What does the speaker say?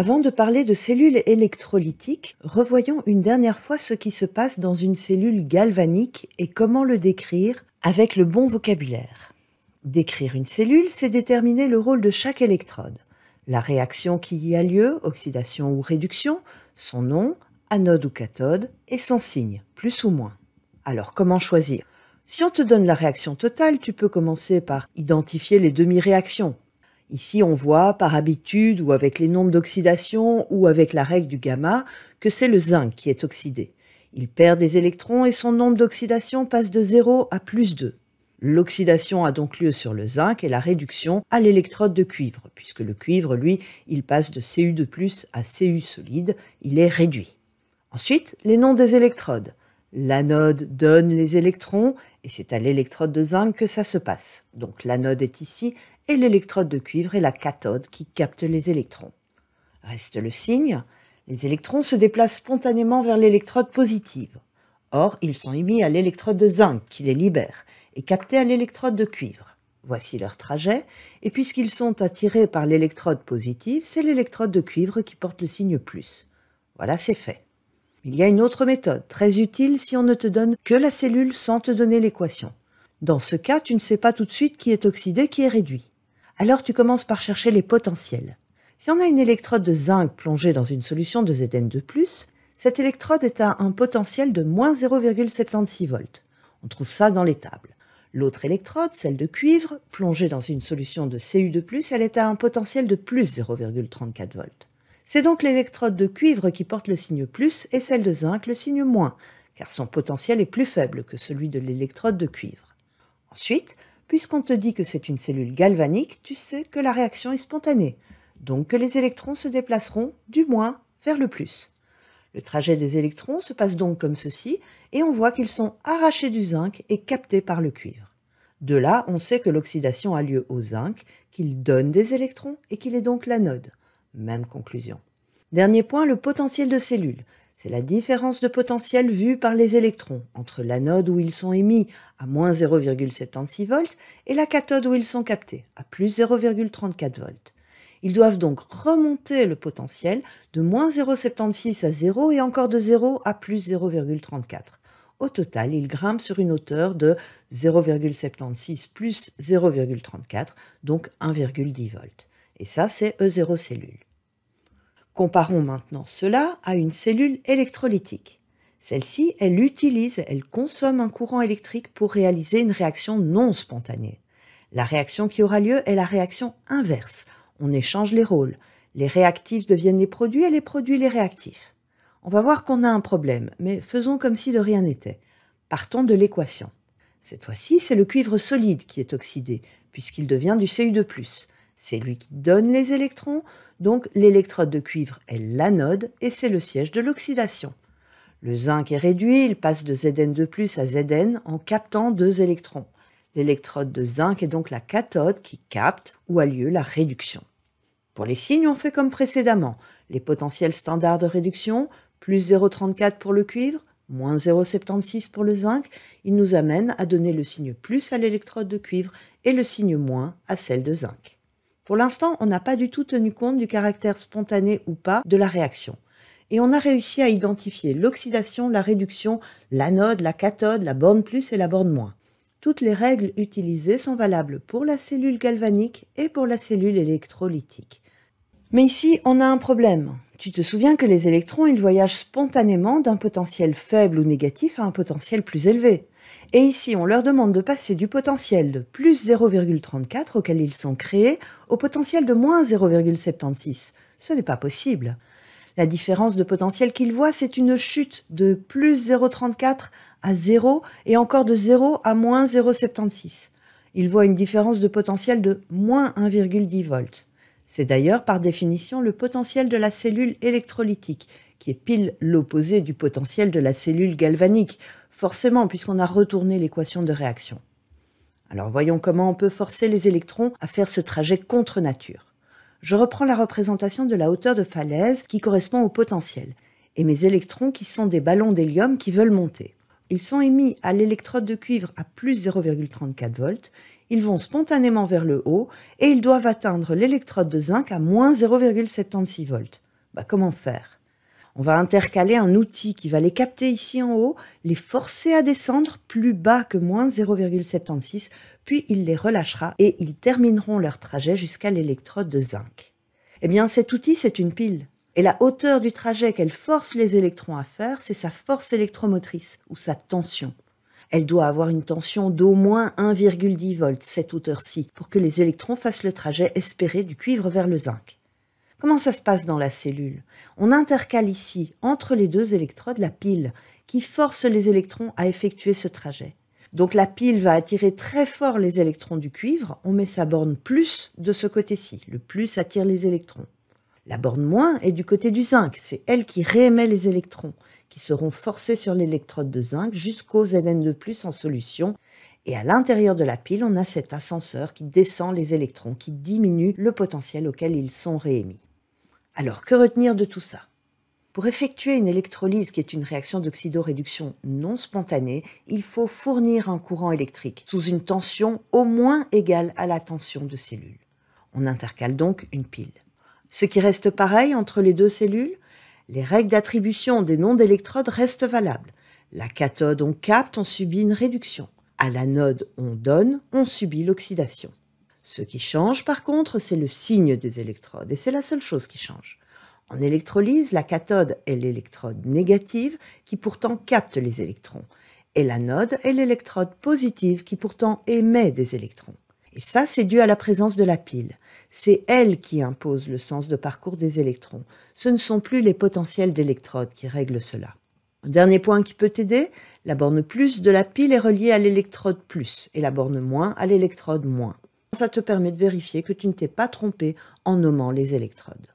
Avant de parler de cellules électrolytiques, revoyons une dernière fois ce qui se passe dans une cellule galvanique et comment le décrire avec le bon vocabulaire. Décrire une cellule, c'est déterminer le rôle de chaque électrode, la réaction qui y a lieu, oxydation ou réduction, son nom, anode ou cathode, et son signe, plus ou moins. Alors comment choisir Si on te donne la réaction totale, tu peux commencer par identifier les demi-réactions, Ici, on voit par habitude ou avec les nombres d'oxydation ou avec la règle du gamma que c'est le zinc qui est oxydé. Il perd des électrons et son nombre d'oxydation passe de 0 à plus 2. L'oxydation a donc lieu sur le zinc et la réduction à l'électrode de cuivre, puisque le cuivre, lui, il passe de Cu2 à Cu solide, il est réduit. Ensuite, les noms des électrodes. L'anode donne les électrons et c'est à l'électrode de zinc que ça se passe. Donc l'anode est ici et l'électrode de cuivre est la cathode qui capte les électrons. Reste le signe, les électrons se déplacent spontanément vers l'électrode positive. Or, ils sont émis à l'électrode de zinc qui les libère et captés à l'électrode de cuivre. Voici leur trajet, et puisqu'ils sont attirés par l'électrode positive, c'est l'électrode de cuivre qui porte le signe plus. Voilà, c'est fait. Il y a une autre méthode, très utile si on ne te donne que la cellule sans te donner l'équation. Dans ce cas, tu ne sais pas tout de suite qui est oxydé, qui est réduit. Alors tu commences par chercher les potentiels. Si on a une électrode de zinc plongée dans une solution de Zn2+, cette électrode est à un potentiel de moins 0,76 volts. On trouve ça dans les tables. L'autre électrode, celle de cuivre, plongée dans une solution de Cu2+, elle est à un potentiel de plus 0,34 volts. C'est donc l'électrode de cuivre qui porte le signe plus et celle de zinc le signe moins, car son potentiel est plus faible que celui de l'électrode de cuivre. Ensuite, puisqu'on te dit que c'est une cellule galvanique, tu sais que la réaction est spontanée, donc que les électrons se déplaceront du moins vers le plus. Le trajet des électrons se passe donc comme ceci, et on voit qu'ils sont arrachés du zinc et captés par le cuivre. De là, on sait que l'oxydation a lieu au zinc, qu'il donne des électrons et qu'il est donc l'anode. Même conclusion. Dernier point, le potentiel de cellules. C'est la différence de potentiel vue par les électrons entre l'anode où ils sont émis à moins 0,76 volts et la cathode où ils sont captés à plus 0,34 volts. Ils doivent donc remonter le potentiel de moins 0,76 à 0 et encore de 0 à plus 0,34. Au total, ils grimpent sur une hauteur de 0,76 plus 0,34, donc 1,10 volts. Et ça, c'est E0 cellule. Comparons maintenant cela à une cellule électrolytique. Celle-ci, elle utilise, elle consomme un courant électrique pour réaliser une réaction non spontanée. La réaction qui aura lieu est la réaction inverse. On échange les rôles. Les réactifs deviennent les produits et les produits les réactifs. On va voir qu'on a un problème, mais faisons comme si de rien n'était. Partons de l'équation. Cette fois-ci, c'est le cuivre solide qui est oxydé, puisqu'il devient du Cu2+. C'est lui qui donne les électrons, donc l'électrode de cuivre est l'anode et c'est le siège de l'oxydation. Le zinc est réduit, il passe de Zn2 à Zn en captant deux électrons. L'électrode de zinc est donc la cathode qui capte où a lieu la réduction. Pour les signes, on fait comme précédemment. Les potentiels standards de réduction, plus 0,34 pour le cuivre, moins 0,76 pour le zinc, ils nous amènent à donner le signe plus à l'électrode de cuivre et le signe moins à celle de zinc. Pour l'instant, on n'a pas du tout tenu compte du caractère spontané ou pas de la réaction. Et on a réussi à identifier l'oxydation, la réduction, l'anode, la cathode, la borne plus et la borne moins. Toutes les règles utilisées sont valables pour la cellule galvanique et pour la cellule électrolytique. Mais ici, on a un problème. Tu te souviens que les électrons, ils voyagent spontanément d'un potentiel faible ou négatif à un potentiel plus élevé. Et ici, on leur demande de passer du potentiel de plus 0,34 auquel ils sont créés au potentiel de moins 0,76. Ce n'est pas possible. La différence de potentiel qu'ils voient, c'est une chute de plus 0,34 à 0 et encore de 0 à moins 0,76. Ils voient une différence de potentiel de moins 1,10 volts. C'est d'ailleurs par définition le potentiel de la cellule électrolytique qui est pile l'opposé du potentiel de la cellule galvanique, forcément puisqu'on a retourné l'équation de réaction. Alors voyons comment on peut forcer les électrons à faire ce trajet contre nature. Je reprends la représentation de la hauteur de falaise qui correspond au potentiel, et mes électrons qui sont des ballons d'hélium qui veulent monter. Ils sont émis à l'électrode de cuivre à plus 0,34 volts, ils vont spontanément vers le haut et ils doivent atteindre l'électrode de zinc à moins 0,76 volts. Bah, comment faire on va intercaler un outil qui va les capter ici en haut, les forcer à descendre plus bas que moins 0,76, puis il les relâchera et ils termineront leur trajet jusqu'à l'électrode de zinc. Eh bien cet outil, c'est une pile. Et la hauteur du trajet qu'elle force les électrons à faire, c'est sa force électromotrice, ou sa tension. Elle doit avoir une tension d'au moins 1,10 volts, cette hauteur-ci, pour que les électrons fassent le trajet espéré du cuivre vers le zinc. Comment ça se passe dans la cellule On intercale ici, entre les deux électrodes, la pile qui force les électrons à effectuer ce trajet. Donc la pile va attirer très fort les électrons du cuivre, on met sa borne plus de ce côté-ci, le plus attire les électrons. La borne moins est du côté du zinc, c'est elle qui réémet les électrons, qui seront forcés sur l'électrode de zinc jusqu'au Zn 2 en solution, et à l'intérieur de la pile, on a cet ascenseur qui descend les électrons, qui diminue le potentiel auquel ils sont réémis. Alors, que retenir de tout ça Pour effectuer une électrolyse qui est une réaction d'oxydoréduction non spontanée, il faut fournir un courant électrique sous une tension au moins égale à la tension de cellules. On intercale donc une pile. Ce qui reste pareil entre les deux cellules, les règles d'attribution des noms d'électrodes restent valables. La cathode, on capte, on subit une réduction. À l'anode, on donne, on subit l'oxydation. Ce qui change par contre, c'est le signe des électrodes, et c'est la seule chose qui change. En électrolyse, la cathode est l'électrode négative qui pourtant capte les électrons, et l'anode est l'électrode positive qui pourtant émet des électrons. Et ça, c'est dû à la présence de la pile. C'est elle qui impose le sens de parcours des électrons. Ce ne sont plus les potentiels d'électrodes qui règlent cela. dernier point qui peut t'aider, la borne plus de la pile est reliée à l'électrode plus et la borne moins à l'électrode moins. Ça te permet de vérifier que tu ne t'es pas trompé en nommant les électrodes.